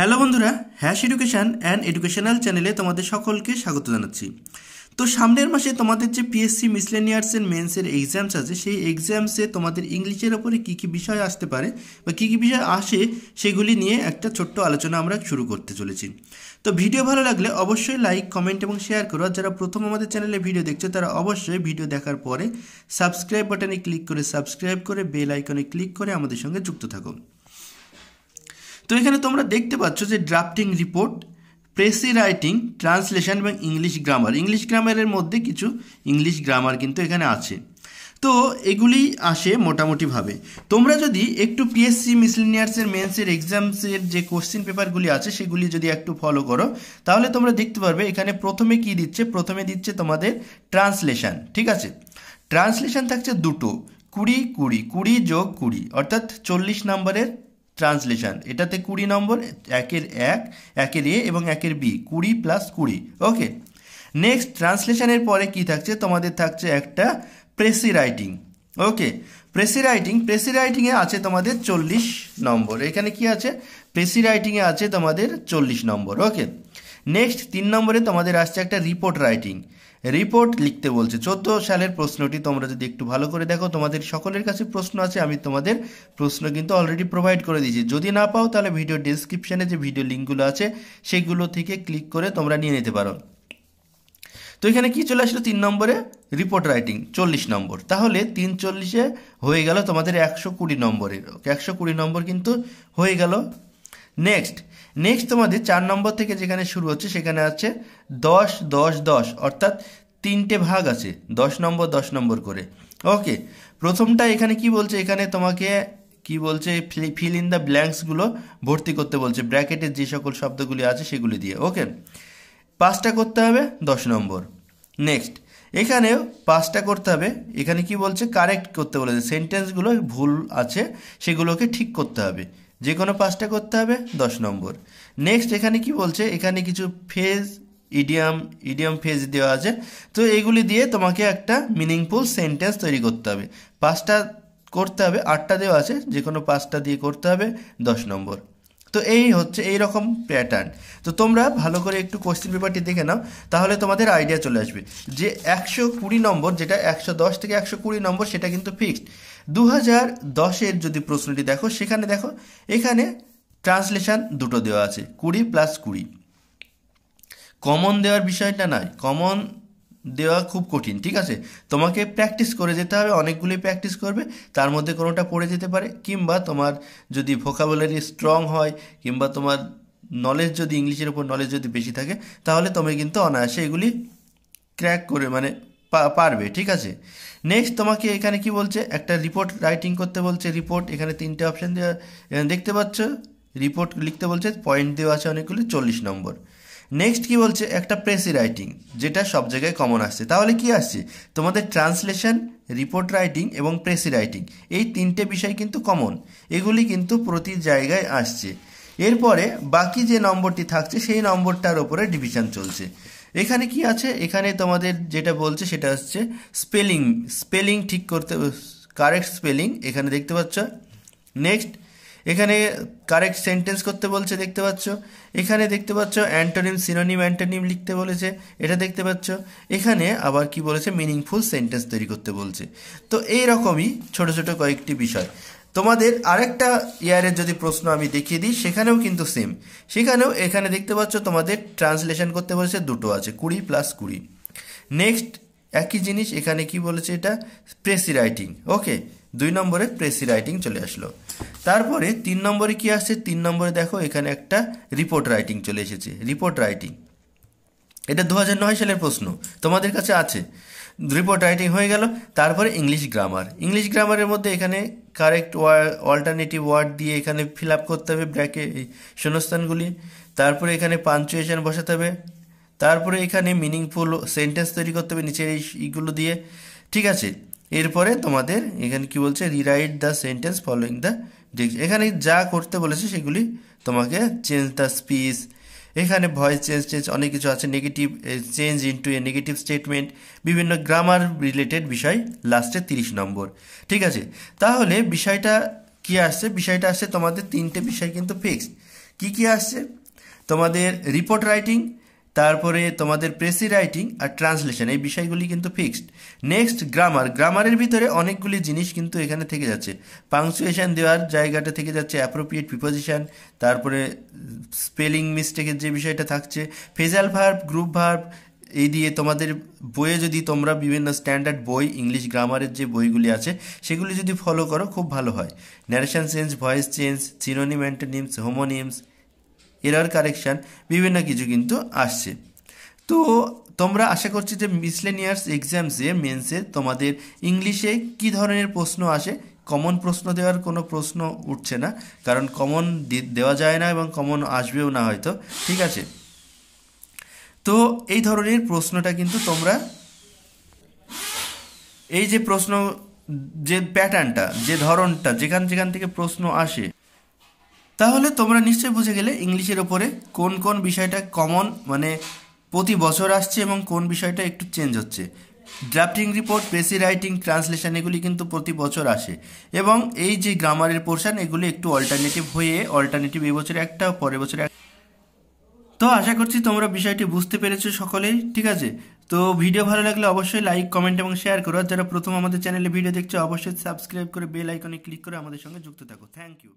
hello বন্ধুরা hash education and educational চ্যানেলে তোমাদের সকলকে স্বাগত জানাচ্ছি তো সামনের মাসে তোমাদের যে পিএসসি মিসলেনিয়ার্স অ্যান্ড মেন্সের এক্সামস আছে সেই এক্সামসে তোমাদের ইংলিশের ওপরে কী কী বিষয় আসতে পারে বা কী কী বিষয় আসে সেগুলি নিয়ে একটা ছোট্ট আলোচনা আমরা শুরু করতে চলেছি তো ভিডিও ভালো লাগলে অবশ্যই লাইক কমেন্ট এবং শেয়ার করো আর যারা প্রথম আমাদের চ্যানেলে ভিডিও দেখছো তারা অবশ্যই ভিডিও দেখার পরে সাবস্ক্রাইব বাটনে ক্লিক করে সাবস্ক্রাইব করে বেল আইকনে ক্লিক করে আমাদের সঙ্গে যুক্ত থাকো তো এখানে তোমরা দেখতে পাচ্ছ যে drafting report precis writing translation এবং ইংলিশ গ্রামার ইংলিশ গ্রামারের মধ্যে কিছু ইংলিশ গ্রামার কিন্তু এখানে আছে তো এগুলি আসে মোটামুটিভাবে তোমরা যদি একটু পিএসসি মিসলিনিয়ার্সের মেন্সের এক্সামসের যে কোশ্চেন পেপারগুলি আছে সেগুলি যদি একটু ফলো করো তাহলে তোমরা দেখতে পারবে এখানে প্রথমে কি দিচ্ছে প্রথমে দিচ্ছে তোমাদের ট্রান্সলেশন ঠিক আছে ট্রান্সলেশন থাকছে দুটো কুড়ি কুড়ি কুড়ি যোগ কুড়ি অর্থাৎ চল্লিশ নম্বরের ট্রান্সলেশান এটাতে কুড়ি নম্বর একের এক একের এ এবং একের বি কুড়ি প্লাস কুড়ি ওকে নেক্সট ট্রান্সলেশানের পরে কি থাকছে তোমাদের থাকছে একটা precis writing okay precis writing precis রাইটিংয়ে আছে তোমাদের চল্লিশ নম্বর এখানে কি আছে প্রেসি রাইটিংয়ে আছে তোমাদের চল্লিশ নম্বর ওকে নেক্সট তিন নম্বরে তোমাদের আসছে একটা রিপোর্ট রাইটিং রিপোর্ট লিখতে বলছে চোদ্দ সালের প্রশ্নটি তোমরা যদি একটু ভালো করে দেখো তোমাদের সকলের কাছে প্রশ্ন আছে আমি তোমাদের প্রশ্ন কিন্তু অলরেডি প্রোভাইড করে দিয়েছি যদি না পাও তাহলে ভিডিও ডিসক্রিপশানে যে ভিডিও লিঙ্কগুলো আছে সেগুলো থেকে ক্লিক করে তোমরা নিয়ে নিতে পারো তো এখানে কি চলে আসলো তিন নম্বরে রিপোর্ট রাইটিং চল্লিশ নম্বর তাহলে তিন চল্লিশে হয়ে গেল তোমাদের একশো কুড়ি নম্বরের একশো কুড়ি নম্বর কিন্তু হয়ে গেল নেক্সট নেক্সট তোমাদের চার নম্বর থেকে যেখানে শুরু হচ্ছে সেখানে আছে দশ দশ দশ অর্থাৎ তিনটে ভাগ আছে দশ নম্বর দশ নম্বর করে ওকে প্রথমটা এখানে কি বলছে এখানে তোমাকে কি বলছে ফিল ইন দ্য ব্ল্যাঙ্কসগুলো ভর্তি করতে বলছে ব্র্যাকেটের যে সকল শব্দগুলি আছে সেগুলি দিয়ে ওকে পাঁচটা করতে হবে দশ নম্বর নেক্সট এখানেও পাঁচটা করতে হবে এখানে কি বলছে কারেক্ট করতে বলেছে সেন্টেন্সগুলো ভুল আছে সেগুলোকে ঠিক করতে হবে যে কোনো পাঁচটা করতে হবে দশ নম্বর নেক্সট এখানে কি বলছে এখানে কিছু ফেজ ইডিয়াম ইডিয়াম ফেজ দেওয়া আছে তো এগুলি দিয়ে তোমাকে একটা মিনিংফুল সেন্টেন্স তৈরি করতে হবে পাঁচটা করতে হবে আটটা দেওয়া আছে যে কোনো পাঁচটা দিয়ে করতে হবে দশ নম্বর তো এই হচ্ছে এই রকম প্যাটার্ন তো তোমরা ভালো করে একটু কোশ্চেন পেপারটি দেখে নাও তাহলে তোমাদের আইডিয়া চলে আসবে যে একশো কুড়ি নম্বর যেটা একশো দশ থেকে একশো কুড়ি নম্বর সেটা কিন্তু ফিক্সড দু হাজার দশের যদি প্রশ্নটি দেখো সেখানে দেখো এখানে ট্রান্সলেশান দুটো দেওয়া আছে কুড়ি প্লাস কুড়ি কমন দেওয়ার বিষয়টা নয় কমন দেওয়া খুব কঠিন ঠিক আছে তোমাকে প্র্যাকটিস করে যেতে হবে অনেকগুলি প্র্যাকটিস করবে তার মধ্যে কোনোটা পড়ে যেতে পারে কিংবা তোমার যদি ভোকাবুলারি স্ট্রং হয় কিংবা তোমার নলেজ যদি ইংলিশের উপর নলেজ যদি বেশি থাকে তাহলে তুমি কিন্তু অনায়াসে এগুলি ক্র্যাক করে মানে পারবে ঠিক আছে নেক্সট তোমাকে এখানে কি বলছে একটা রিপোর্ট রাইটিং করতে বলছে রিপোর্ট এখানে তিনটে অপশান দেওয়া দেখতে পাচ্ছ রিপোর্ট লিখতে বলছে পয়েন্ট দেওয়া আছে অনেকগুলি চল্লিশ নম্বর নেক্সট কি বলছে একটা প্রেসি রাইটিং যেটা সব জায়গায় কমন আসছে তাহলে কি আসছে তোমাদের ট্রান্সলেশন রিপোর্ট রাইটিং এবং প্রেসি রাইটিং এই তিনটে বিষয় কিন্তু কমন এগুলি কিন্তু প্রতি জায়গায় আসছে এরপরে বাকি যে নম্বরটি থাকছে সেই নম্বরটার ওপরে ডিভিশন চলছে এখানে কি আছে এখানে তোমাদের যেটা বলছে সেটা হচ্ছে স্পেলিং স্পেলিং ঠিক করতে কারেক্ট স্পেলিং এখানে দেখতে পাচ্ছ নেক্সট এখানে কারেক্ট সেন্টেন্স করতে বলছে দেখতে পাচ্ছ এখানে দেখতে পাচ্ছ অ্যান্টোনিম সিনোনিম অ্যান্টোনিম লিখতে বলেছে এটা দেখতে পাচ্ছ এখানে আবার কি বলেছে মিনিংফুল সেন্টেন্স তৈরি করতে বলছে তো এই রকমই ছোট ছোট কয়েকটি বিষয় তোমাদের আরেকটা ইয়ারের যদি প্রশ্ন আমি দেখিয়ে দিই সেখানেও কিন্তু সেম সেখানেও এখানে দেখতে পাচ্ছ তোমাদের ট্রান্সলেশন করতে বলেছে দুটো আছে কুড়ি প্লাস কুড়ি নেক্সট একই জিনিস এখানে কি বলেছে এটা প্রেসি রাইটিং ওকে দুই নম্বরে প্রেসি রাইটিং চলে আসলো তারপরে তিন নম্বরে কি আসছে তিন নম্বরে দেখো এখানে একটা রিপোর্ট রাইটিং চলে এসেছে রিপোর্ট রাইটিং এটা দু সালের প্রশ্ন তোমাদের কাছে আছে রিপোর্ট রাইটিং হয়ে গেল তারপরে ইংলিশ গ্রামার ইংলিশ গ্রামারের মধ্যে এখানে কারেক্ট অল্টারনেটিভ ওয়ার্ড দিয়ে এখানে ফিল আপ করতে হবে ব্র্যাকে শূন্যস্থানগুলি তারপরে এখানে পাঞ্চুয়েশন বসাতে হবে তারপরে এখানে মিনিংফুল সেন্টেন্স তৈরি করতে হবে নিচের এইগুলো দিয়ে ঠিক আছে এরপরে তোমাদের এখানে কি বলছে rewrite the sentence following the ডিক্স এখানে যা করতে বলেছে সেগুলি তোমাকে চেঞ্জ দ্য স্পিচ এখানে ভয়েস চেঞ্জ চেঞ্জ অনেক কিছু আছে negative change into a negative statement বিভিন্ন গ্রামার রিলেটেড বিষয় লাস্টে তিরিশ নম্বর ঠিক আছে তাহলে বিষয়টা কি আসছে বিষয়টা আসছে তোমাদের তিনটে বিষয় কিন্তু ফিক্সড কি কি আসছে তোমাদের রিপোর্ট রাইটিং তারপরে তোমাদের প্রেসি রাইটিং আর ট্রান্সলেশন এই বিষয়গুলি কিন্তু ফিক্সড নেক্সট গ্রামার গ্রামারের ভিতরে অনেকগুলি জিনিস কিন্তু এখানে থেকে যাচ্ছে পাংচুয়েশান দেওয়ার জায়গাটা থেকে যাচ্ছে অ্যাপ্রোপ্রিয়েট প্রিপোজিশন তারপরে স্পেলিং মিস্টেকের যে বিষয়টা থাকছে ফেজাল ভার্ব গ্রুপ ভার্ব এই দিয়ে তোমাদের বইয়ে যদি তোমরা বিভিন্ন স্ট্যান্ডার্ড বই ইংলিশ গ্রামারের যে বইগুলি আছে সেগুলি যদি ফলো করো খুব ভালো হয় narration change voice change synonym antonyms homonyms error correction বিভিন্ন কিছু কিন্তু আসছে তো তোমরা আশা করছি যে মিসলেনিয়ার্স এক্সামসে মেন্সে তোমাদের ইংলিশে কি ধরনের প্রশ্ন আসে কমন প্রশ্ন দেওয়ার কোনো প্রশ্ন উঠছে না কারণ কমন দেওয়া যায় না এবং কমন আসবেও না হয়তো ঠিক আছে তো এই ধরনের প্রশ্নটা কিন্তু তোমরা এই যে প্রশ্ন যে প্যাটার্নটা যে ধরনটা যেখান যেখান থেকে প্রশ্ন আসে তাহলে তোমরা নিশ্চয়ই বুঝে গেলে ইংলিশের ওপরে কোন কোন বিষয়টা কমন মানে প্রতি বছর আসছে এবং কোন বিষয়টা একটু চেঞ্জ হচ্ছে drafting report precis writing translation এগুলি কিন্তু প্রতি বছর আসে এবং এই যে গ্রামারের পোর্শন এগুলি একটু অল্টারনেটিভ হয়ে অল্টারনেটিভ বছরে একটা পরের বছরে তো আশা করছি তোমরা বিষয়টি বুঝতে পেরেছো সকলেই ঠিক আছে তো ভিডিও ভালো লাগলে অবশ্যই লাইক কমেন্ট এবং শেয়ার করো যারা প্রথম আমাদের চ্যানেলে ভিডিও দেখছো অবশ্যই সাবস্ক্রাইব করে বেল আইকনে ক্লিক করে আমাদের সঙ্গে যুক্ত থাকো থ্যাংক ইউ